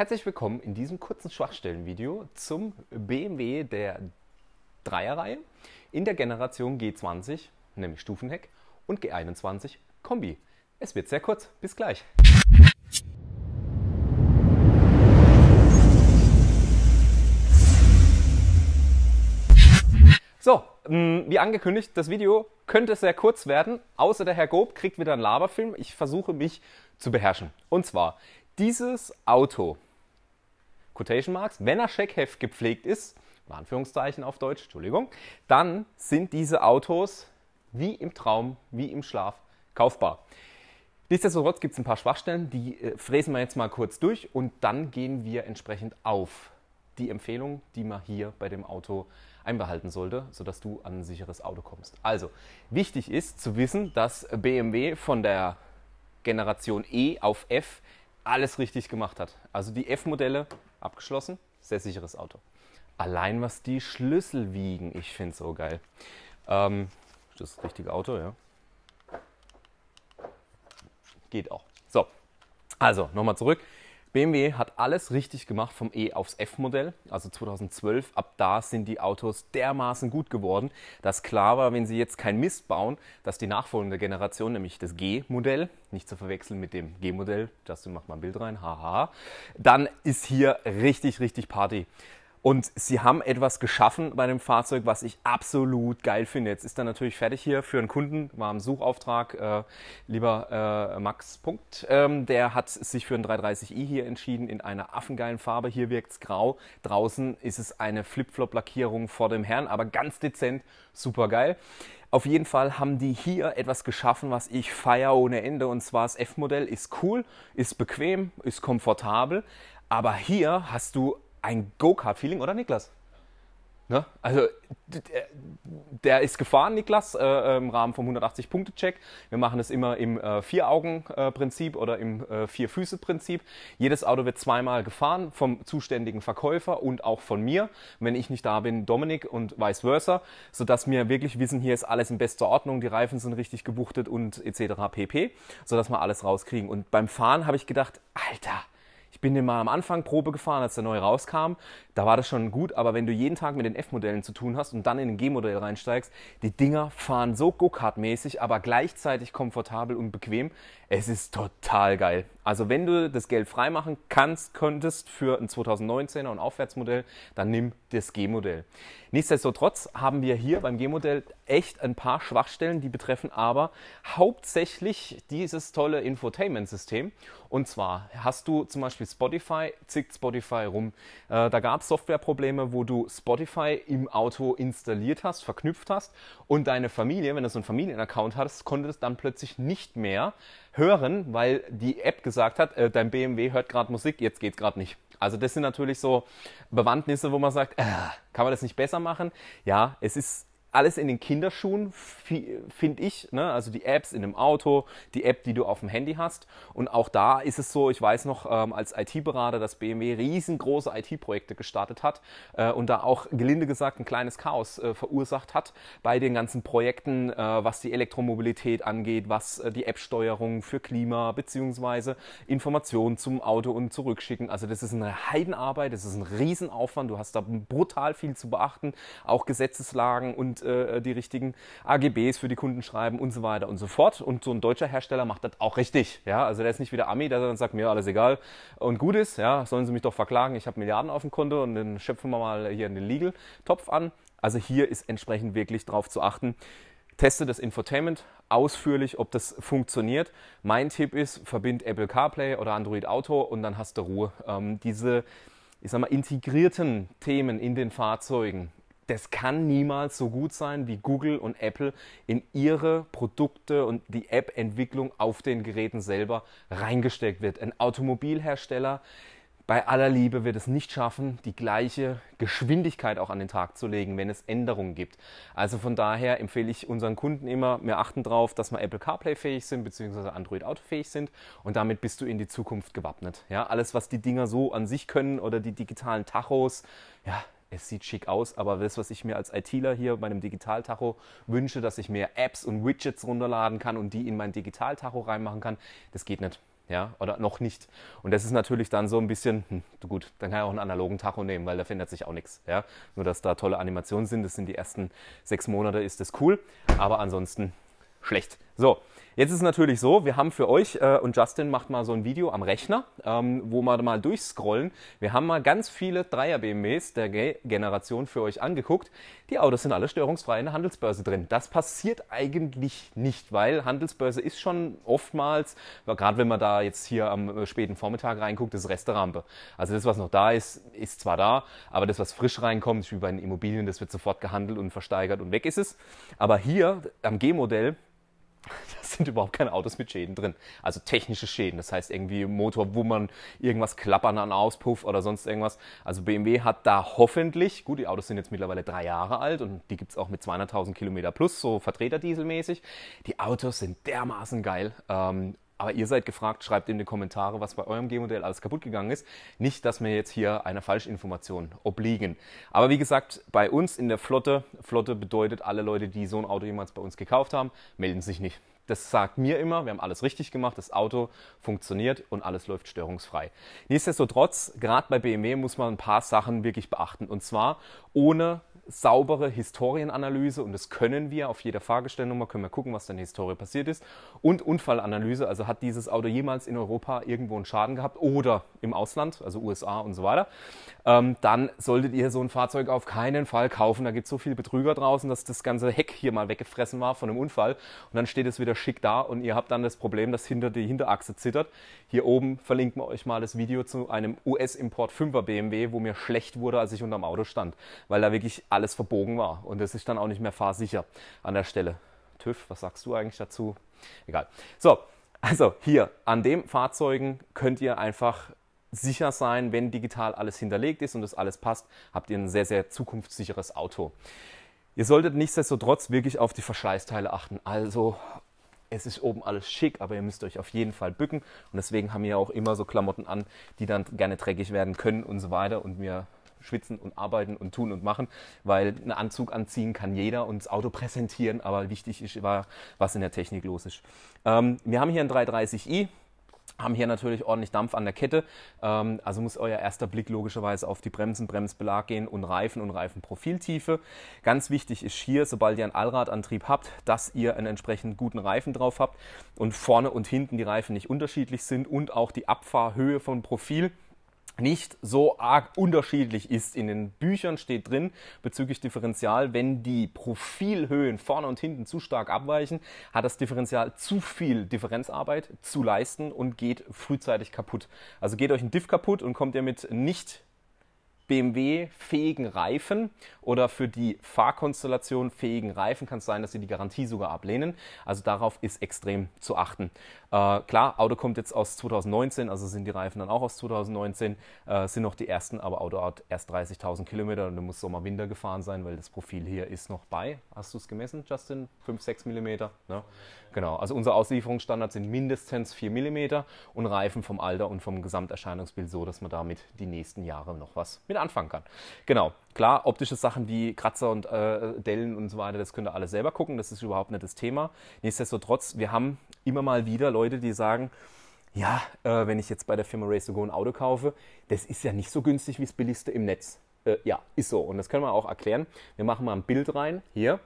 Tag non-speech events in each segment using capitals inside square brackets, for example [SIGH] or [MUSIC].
Herzlich willkommen in diesem kurzen Schwachstellenvideo zum BMW der Dreierreihe in der Generation G20, nämlich Stufenheck, und G21 Kombi. Es wird sehr kurz. Bis gleich. So, mm, wie angekündigt, das Video könnte sehr kurz werden, außer der Herr Gob kriegt wieder einen Laberfilm. Ich versuche mich zu beherrschen. Und zwar, dieses Auto Quotation Marks, wenn er Scheckheft gepflegt ist, Anführungszeichen auf Deutsch, Entschuldigung, dann sind diese Autos wie im Traum, wie im Schlaf kaufbar. Nichtsdestotrotz gibt es ein paar Schwachstellen, die äh, fräsen wir jetzt mal kurz durch und dann gehen wir entsprechend auf die Empfehlung, die man hier bei dem Auto einbehalten sollte, sodass du an ein sicheres Auto kommst. Also, wichtig ist zu wissen, dass BMW von der Generation E auf F alles richtig gemacht hat. Also die F-Modelle Abgeschlossen, sehr sicheres Auto. Allein was die Schlüssel wiegen, ich finde es so geil. Ähm, das, das richtige Auto, ja. Geht auch. So, also nochmal zurück. BMW hat alles richtig gemacht vom E aufs F-Modell, also 2012. Ab da sind die Autos dermaßen gut geworden, dass klar war, wenn sie jetzt kein Mist bauen, dass die nachfolgende Generation, nämlich das G-Modell, nicht zu verwechseln mit dem G-Modell, Justin macht mal ein Bild rein, haha, dann ist hier richtig, richtig Party. Und sie haben etwas geschaffen bei dem Fahrzeug, was ich absolut geil finde. Jetzt ist er natürlich fertig hier für einen Kunden, war im Suchauftrag, äh, lieber äh, Max Punkt. Ähm, der hat sich für einen 330i hier entschieden, in einer affengeilen Farbe. Hier wirkt es grau. Draußen ist es eine Flip-Flop-Lackierung vor dem Herrn, aber ganz dezent, super geil. Auf jeden Fall haben die hier etwas geschaffen, was ich feier ohne Ende. Und zwar das F-Modell ist cool, ist bequem, ist komfortabel. Aber hier hast du ein Go-Kart-Feeling, oder Niklas? Ne? Also der, äh, der, ist gefahren, Niklas, äh, im Rahmen vom 180-Punkte-Check. Wir machen es immer im äh, Vier-Augen-Prinzip äh, oder im äh, Vier-Füße-Prinzip. Jedes Auto wird zweimal gefahren vom zuständigen Verkäufer und auch von mir. Wenn ich nicht da bin, Dominik und vice versa, sodass wir wirklich wissen, hier ist alles in bester Ordnung, die Reifen sind richtig gebuchtet und etc. pp, sodass wir alles rauskriegen. Und beim Fahren habe ich gedacht, Alter, ich bin den mal am Anfang Probe gefahren, als der neu rauskam. Da war das schon gut, aber wenn du jeden Tag mit den F-Modellen zu tun hast und dann in ein G-Modell reinsteigst, die Dinger fahren so Go-Kart-mäßig, aber gleichzeitig komfortabel und bequem. Es ist total geil. Also wenn du das Geld freimachen kannst, könntest für ein 2019er und Aufwärtsmodell, dann nimm das G-Modell. Nichtsdestotrotz haben wir hier beim G-Modell echt ein paar Schwachstellen, die betreffen aber hauptsächlich dieses tolle Infotainment-System. Und zwar hast du zum Beispiel Spotify, zickt Spotify rum. Äh, da gab es Softwareprobleme, wo du Spotify im Auto installiert hast, verknüpft hast und deine Familie, wenn du so einen Familienaccount hattest, konnte es dann plötzlich nicht mehr hören, weil die App gesagt hat, äh, dein BMW hört gerade Musik, jetzt geht's gerade nicht. Also das sind natürlich so Bewandtnisse, wo man sagt, äh, kann man das nicht besser machen? Ja, es ist alles in den Kinderschuhen, finde ich. Ne? Also die Apps in dem Auto, die App, die du auf dem Handy hast. Und auch da ist es so, ich weiß noch ähm, als IT-Berater, dass BMW riesengroße IT-Projekte gestartet hat äh, und da auch gelinde gesagt ein kleines Chaos äh, verursacht hat bei den ganzen Projekten, äh, was die Elektromobilität angeht, was äh, die App-Steuerung für Klima bzw. Informationen zum Auto und zurückschicken. Also das ist eine Heidenarbeit, das ist ein Riesenaufwand. Du hast da brutal viel zu beachten, auch Gesetzeslagen und äh, die richtigen AGBs für die Kunden schreiben und so weiter und so fort. Und so ein deutscher Hersteller macht das auch richtig. Ja? Also der ist nicht wie der Ami, der dann sagt, mir alles egal und gut ist, ja, sollen sie mich doch verklagen, ich habe Milliarden auf dem Konto und dann schöpfen wir mal hier in den Legal-Topf an. Also hier ist entsprechend wirklich drauf zu achten. Teste das Infotainment ausführlich, ob das funktioniert. Mein Tipp ist, verbind Apple CarPlay oder Android Auto und dann hast du Ruhe. Ähm, diese ich sag mal, integrierten Themen in den Fahrzeugen das kann niemals so gut sein, wie Google und Apple in ihre Produkte und die App-Entwicklung auf den Geräten selber reingesteckt wird. Ein Automobilhersteller, bei aller Liebe wird es nicht schaffen, die gleiche Geschwindigkeit auch an den Tag zu legen, wenn es Änderungen gibt. Also von daher empfehle ich unseren Kunden immer, wir achten darauf, dass wir Apple CarPlay fähig sind beziehungsweise Android Auto fähig sind und damit bist du in die Zukunft gewappnet. Ja, alles was die Dinger so an sich können oder die digitalen Tachos, ja, es sieht schick aus, aber das, was ich mir als ITler hier bei einem Digitaltacho wünsche, dass ich mehr Apps und Widgets runterladen kann und die in mein Digitaltacho reinmachen kann, das geht nicht. Ja, oder noch nicht. Und das ist natürlich dann so ein bisschen, hm, gut, dann kann ich auch einen analogen Tacho nehmen, weil da verändert sich auch nichts. Ja? Nur, dass da tolle Animationen sind, das sind die ersten sechs Monate, ist das cool, aber ansonsten schlecht. So, Jetzt ist es natürlich so, wir haben für euch äh, und Justin macht mal so ein Video am Rechner, ähm, wo wir mal durchscrollen. Wir haben mal ganz viele Dreier BMWs der G Generation für euch angeguckt. Die Autos sind alle störungsfrei in der Handelsbörse drin. Das passiert eigentlich nicht, weil Handelsbörse ist schon oftmals, gerade wenn man da jetzt hier am äh, späten Vormittag reinguckt, das Resterampe. Also das, was noch da ist, ist zwar da, aber das, was frisch reinkommt, wie bei den Immobilien, das wird sofort gehandelt und versteigert und weg ist es. Aber hier am G-Modell [LAUGHS] da sind überhaupt keine Autos mit Schäden drin. Also technische Schäden, das heißt irgendwie Motor wummern, irgendwas klappern an Auspuff oder sonst irgendwas. Also BMW hat da hoffentlich, gut, die Autos sind jetzt mittlerweile drei Jahre alt und die gibt es auch mit 200.000 Kilometer plus, so vertreter diesel mäßig Die Autos sind dermaßen geil. Ähm, aber ihr seid gefragt, schreibt in die Kommentare, was bei eurem G-Modell alles kaputt gegangen ist. Nicht, dass wir jetzt hier einer Falschinformation obliegen. Aber wie gesagt, bei uns in der Flotte, Flotte bedeutet alle Leute, die so ein Auto jemals bei uns gekauft haben, melden sich nicht. Das sagt mir immer, wir haben alles richtig gemacht, das Auto funktioniert und alles läuft störungsfrei. Nichtsdestotrotz, gerade bei BMW muss man ein paar Sachen wirklich beachten. Und zwar ohne saubere Historienanalyse und das können wir auf jeder Fahrgestellnummer, können wir gucken, was in der Historie passiert ist. Und Unfallanalyse, also hat dieses Auto jemals in Europa irgendwo einen Schaden gehabt oder im Ausland, also USA und so weiter, ähm, dann solltet ihr so ein Fahrzeug auf keinen Fall kaufen. Da gibt es so viele Betrüger draußen, dass das ganze Heck hier mal weggefressen war von einem Unfall und dann steht es wieder schick da und ihr habt dann das Problem, dass hinter die Hinterachse zittert. Hier oben verlinkt man euch mal das Video zu einem US-Import 5er BMW, wo mir schlecht wurde, als ich unterm Auto stand, weil da wirklich alle alles verbogen war. Und es ist dann auch nicht mehr fahrsicher an der Stelle. TÜV, was sagst du eigentlich dazu? Egal. So, also hier an dem Fahrzeugen könnt ihr einfach sicher sein, wenn digital alles hinterlegt ist und das alles passt, habt ihr ein sehr, sehr zukunftssicheres Auto. Ihr solltet nichtsdestotrotz wirklich auf die Verschleißteile achten. Also es ist oben alles schick, aber ihr müsst euch auf jeden Fall bücken. Und deswegen haben wir auch immer so Klamotten an, die dann gerne dreckig werden können und so weiter. Und wir schwitzen und arbeiten und tun und machen, weil einen Anzug anziehen kann jeder und das Auto präsentieren, aber wichtig ist, was in der Technik los ist. Ähm, wir haben hier einen 330i, haben hier natürlich ordentlich Dampf an der Kette. Ähm, also muss euer erster Blick logischerweise auf die Bremsen, Bremsbelag gehen und Reifen und Reifenprofiltiefe. Ganz wichtig ist hier, sobald ihr einen Allradantrieb habt, dass ihr einen entsprechend guten Reifen drauf habt und vorne und hinten die Reifen nicht unterschiedlich sind und auch die Abfahrhöhe vom Profil nicht so arg unterschiedlich ist. In den Büchern steht drin bezüglich Differential, wenn die Profilhöhen vorne und hinten zu stark abweichen, hat das Differential zu viel Differenzarbeit zu leisten und geht frühzeitig kaputt. Also geht euch ein Diff kaputt und kommt ihr mit nicht BMW-fähigen Reifen oder für die Fahrkonstellation fähigen Reifen kann es sein, dass sie die Garantie sogar ablehnen. Also darauf ist extrem zu achten. Äh, klar, Auto kommt jetzt aus 2019, also sind die Reifen dann auch aus 2019, äh, sind noch die ersten, aber Auto hat erst 30.000 Kilometer und du musst Sommer-Winter gefahren sein, weil das Profil hier ist noch bei. Hast du es gemessen, Justin? 5, 6 Millimeter? Ne? Genau, also unser Auslieferungsstandard sind mindestens 4 Millimeter und Reifen vom Alter und vom Gesamterscheinungsbild so, dass man damit die nächsten Jahre noch was mit anfangen kann. Genau. Klar, optische Sachen wie Kratzer und äh, Dellen und so weiter, das könnt ihr alles selber gucken, das ist überhaupt nicht das Thema. Nichtsdestotrotz, wir haben immer mal wieder Leute, die sagen, ja, äh, wenn ich jetzt bei der Firma Race to Go ein Auto kaufe, das ist ja nicht so günstig wie das billigste im Netz. Äh, ja, ist so. Und das können wir auch erklären. Wir machen mal ein Bild rein. Hier.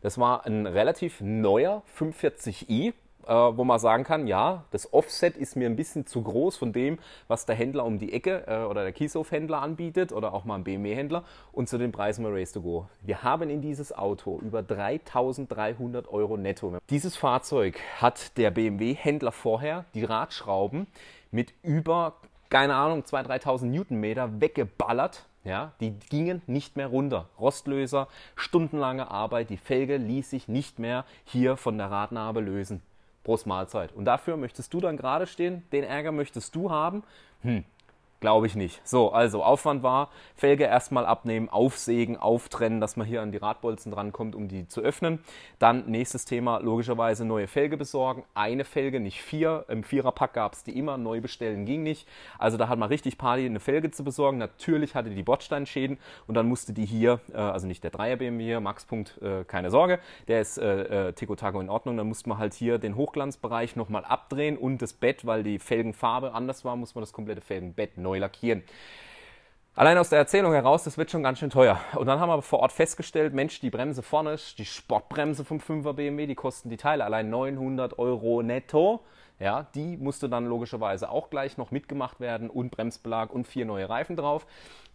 Das war ein relativ neuer 540 i äh, wo man sagen kann, ja, das Offset ist mir ein bisschen zu groß von dem, was der Händler um die Ecke äh, oder der kieshof händler anbietet oder auch mal ein BMW-Händler und zu den Preisen bei Race to Go. Wir haben in dieses Auto über 3300 Euro netto. Dieses Fahrzeug hat der BMW-Händler vorher die Radschrauben mit über, keine Ahnung, 2.000, 3.000 Newtonmeter weggeballert. Ja, die gingen nicht mehr runter. Rostlöser, stundenlange Arbeit, die Felge ließ sich nicht mehr hier von der Radnarbe lösen. Prost Mahlzeit. Und dafür möchtest du dann gerade stehen, den Ärger möchtest du haben. Hm, Glaube ich nicht. So, also Aufwand war, Felge erstmal abnehmen, aufsägen, auftrennen, dass man hier an die Radbolzen drankommt, um die zu öffnen. Dann nächstes Thema, logischerweise neue Felge besorgen. Eine Felge, nicht vier. Im Viererpack gab es die immer, neu bestellen ging nicht. Also da hat man richtig Party, eine Felge zu besorgen. Natürlich hatte die Bordsteinschäden und dann musste die hier, äh, also nicht der Dreier BMW hier, Maxpunkt, äh, keine Sorge, der ist äh, äh Tico Taco in Ordnung. Dann musste man halt hier den Hochglanzbereich nochmal abdrehen und das Bett, weil die Felgenfarbe anders war, muss man das komplette Felgenbett neu neu lackieren. Allein aus der Erzählung heraus, das wird schon ganz schön teuer. Und dann haben wir vor Ort festgestellt, Mensch, die Bremse vorne, ist, die Sportbremse vom 5er BMW, die kosten die Teile allein 900 Euro netto. Ja, die musste dann logischerweise auch gleich noch mitgemacht werden und Bremsbelag und vier neue Reifen drauf.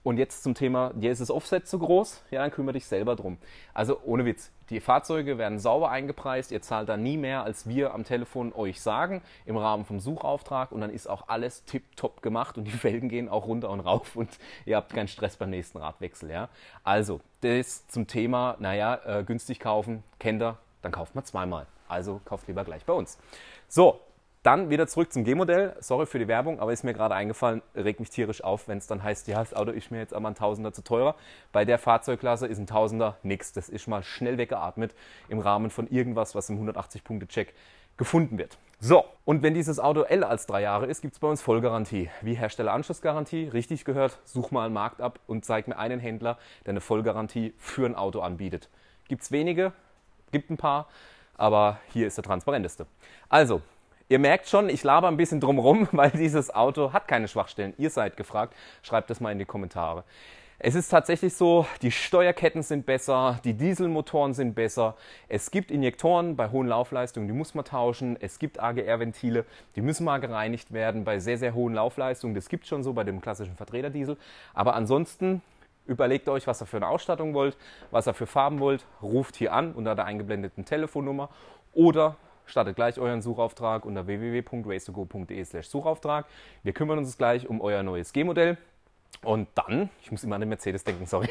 Und jetzt zum Thema, dir ist das Offset zu groß, ja, dann kümmere dich selber drum. Also ohne Witz, die Fahrzeuge werden sauber eingepreist, ihr zahlt da nie mehr, als wir am Telefon euch sagen, im Rahmen vom Suchauftrag und dann ist auch alles tipptopp gemacht und die [LAUGHS] Felgen gehen auch runter und rauf und ihr habt keinen Stress beim nächsten Radwechsel, ja. Also, das zum Thema, naja, äh, günstig kaufen, kennt ihr, dann kauft man zweimal. Also kauft lieber gleich bei uns. So, dann wieder zurück zum G-Modell. Sorry für die Werbung, aber ist mir gerade eingefallen, regt mich tierisch auf, wenn es dann heißt, ja, das Auto ist mir jetzt aber ein Tausender zu teurer. Bei der Fahrzeugklasse ist ein Tausender nichts. Das ist mal schnell weggeatmet im Rahmen von irgendwas, was im 180-Punkte-Check gefunden wird. So, und wenn dieses Auto L als drei Jahre ist, gibt es bei uns Vollgarantie. Wie Herstelleranschlussgarantie, richtig gehört, such mal einen Markt ab und zeig mir einen Händler, der eine Vollgarantie für ein Auto anbietet. Gibt es wenige, gibt ein paar, aber hier ist der transparenteste. Also, Ihr merkt schon, ich laber ein bisschen drumrum, [LAUGHS] weil dieses Auto hat keine Schwachstellen. Ihr seid gefragt. Schreibt das mal in die Kommentare. Es ist tatsächlich so, die Steuerketten sind besser, die Dieselmotoren sind besser, es gibt Injektoren bei hohen Laufleistungen, die muss man tauschen, es gibt AGR-Ventile, die müssen mal gereinigt werden bei sehr, sehr hohen Laufleistungen, das gibt es schon so bei dem klassischen Vertreterdiesel, aber ansonsten überlegt euch, was ihr für eine Ausstattung wollt, was ihr für Farben wollt, ruft hier an unter der eingeblendeten Telefonnummer oder Startet gleich euren Suchauftrag unter wwwracetogode Suchauftrag. Wir kümmern uns gleich um euer neues G-Modell. Und dann, ich muss immer an den Mercedes denken, [LAUGHS] sorry.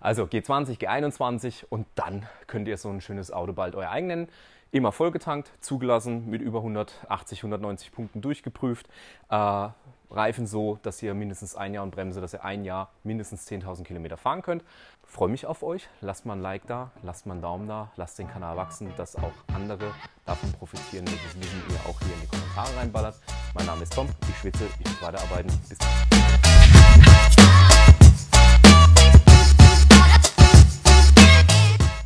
Also G20, G21 und dann könnt ihr so ein schönes Auto bald euer eigen nennen. Immer vollgetankt, zugelassen, mit über 180, 190 Punkten durchgeprüft. Äh, Reifen so, dass ihr mindestens ein Jahr und Bremse, dass ihr ein Jahr mindestens 10.000 Kilometer fahren könnt. Freue mich auf euch. Lasst mal ein Like da, lasst mal einen Daumen da, lasst den Kanal wachsen, dass auch andere davon profitieren, welches Wissen ihr auch hier in die Kommentare reinballert. Mein Name ist Tom, ich schwitze, ich muss weiterarbeiten. Bis dann.